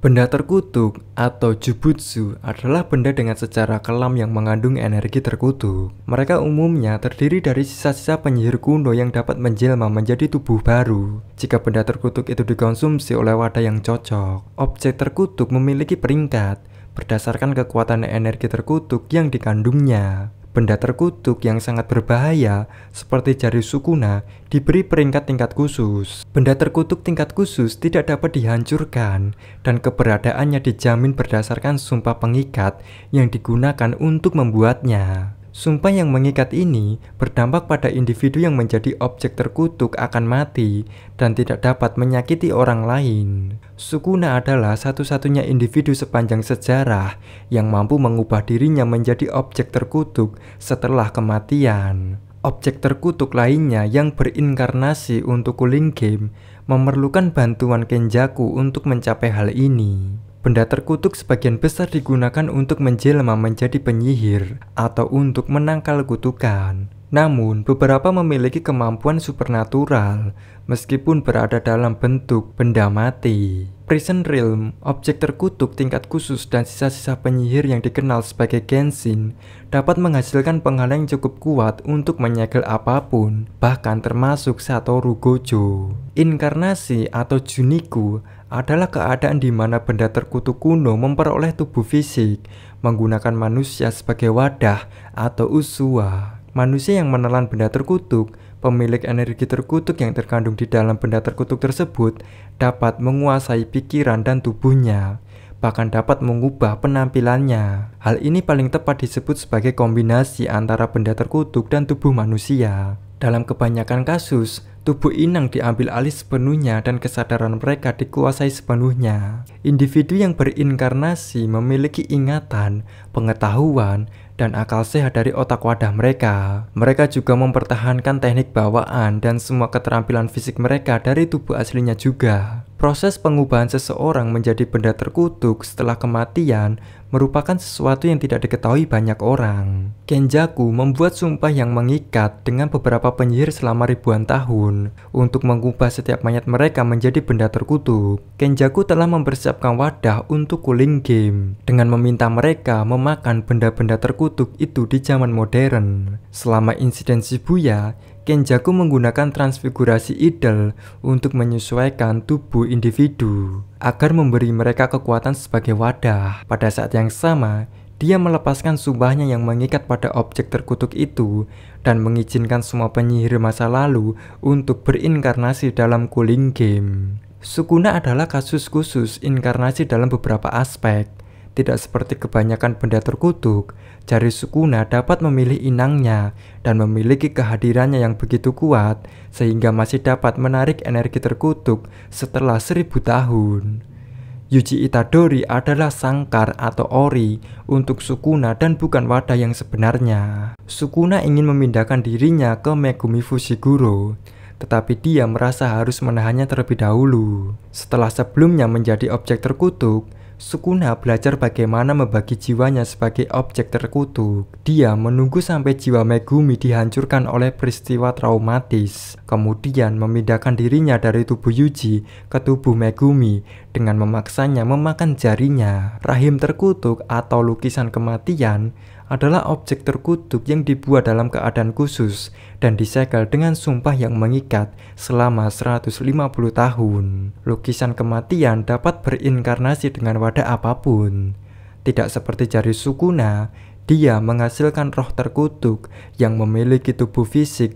Benda terkutuk atau jubutsu adalah benda dengan secara kelam yang mengandung energi terkutuk. Mereka umumnya terdiri dari sisa-sisa penyihir kuno yang dapat menjelma menjadi tubuh baru. Jika benda terkutuk itu dikonsumsi oleh wadah yang cocok, objek terkutuk memiliki peringkat berdasarkan kekuatan energi terkutuk yang dikandungnya. Benda terkutuk yang sangat berbahaya seperti jari sukuna diberi peringkat tingkat khusus. Benda terkutuk tingkat khusus tidak dapat dihancurkan dan keberadaannya dijamin berdasarkan sumpah pengikat yang digunakan untuk membuatnya. Sumpah yang mengikat ini berdampak pada individu yang menjadi objek terkutuk akan mati dan tidak dapat menyakiti orang lain. Sukuna adalah satu-satunya individu sepanjang sejarah yang mampu mengubah dirinya menjadi objek terkutuk setelah kematian. Objek terkutuk lainnya yang berinkarnasi untuk Cooling Game memerlukan bantuan Kenjaku untuk mencapai hal ini. Benda terkutuk sebagian besar digunakan untuk menjelma menjadi penyihir atau untuk menangkal kutukan. Namun, beberapa memiliki kemampuan supernatural meskipun berada dalam bentuk benda mati. Prison Realm, objek terkutuk tingkat khusus dan sisa-sisa penyihir yang dikenal sebagai Genshin, dapat menghasilkan penghalang yang cukup kuat untuk menyegel apapun, bahkan termasuk Satoru Gojo. Inkarnasi atau Juniku adalah keadaan di mana benda terkutuk kuno memperoleh tubuh fisik menggunakan manusia sebagai wadah atau usua. Manusia yang menelan benda terkutuk, pemilik energi terkutuk yang terkandung di dalam benda terkutuk tersebut dapat menguasai pikiran dan tubuhnya, bahkan dapat mengubah penampilannya. Hal ini paling tepat disebut sebagai kombinasi antara benda terkutuk dan tubuh manusia. Dalam kebanyakan kasus, Tubuh inang diambil alih sepenuhnya dan kesadaran mereka dikuasai sepenuhnya. Individu yang berinkarnasi memiliki ingatan, pengetahuan, dan akal sehat dari otak wadah mereka. Mereka juga mempertahankan teknik bawaan dan semua keterampilan fisik mereka dari tubuh aslinya juga. Proses pengubahan seseorang menjadi benda terkutuk setelah kematian merupakan sesuatu yang tidak diketahui banyak orang. Kenjaku membuat sumpah yang mengikat dengan beberapa penyihir selama ribuan tahun untuk mengubah setiap mayat mereka menjadi benda terkutuk. Kenjaku telah mempersiapkan wadah untuk cooling game dengan meminta mereka memakan benda-benda terkutuk itu di zaman modern. Selama insiden Shibuya, Kenjaku menggunakan transfigurasi idol untuk menyesuaikan tubuh individu agar memberi mereka kekuatan sebagai wadah. Pada saat yang sama, dia melepaskan subahnya yang mengikat pada objek terkutuk itu dan mengizinkan semua penyihir masa lalu untuk berinkarnasi dalam cooling game. Sukuna adalah kasus khusus inkarnasi dalam beberapa aspek. Tidak seperti kebanyakan benda terkutuk, jari sukuna dapat memilih inangnya dan memiliki kehadirannya yang begitu kuat sehingga masih dapat menarik energi terkutuk setelah seribu tahun. Yuji Itadori adalah sangkar atau ori untuk Sukuna dan bukan wadah yang sebenarnya. Sukuna ingin memindahkan dirinya ke Megumi Fushiguro, tetapi dia merasa harus menahannya terlebih dahulu. Setelah sebelumnya menjadi objek terkutuk, Sukuna belajar bagaimana membagi jiwanya sebagai objek terkutuk. Dia menunggu sampai jiwa Megumi dihancurkan oleh peristiwa traumatis, kemudian memindahkan dirinya dari tubuh Yuji ke tubuh Megumi dengan memaksanya memakan jarinya. Rahim terkutuk atau lukisan kematian adalah objek terkutuk yang dibuat dalam keadaan khusus dan disegel dengan sumpah yang mengikat selama 150 tahun. Lukisan kematian dapat berinkarnasi dengan wadah apapun. Tidak seperti jari sukuna, dia menghasilkan roh terkutuk yang memiliki tubuh fisik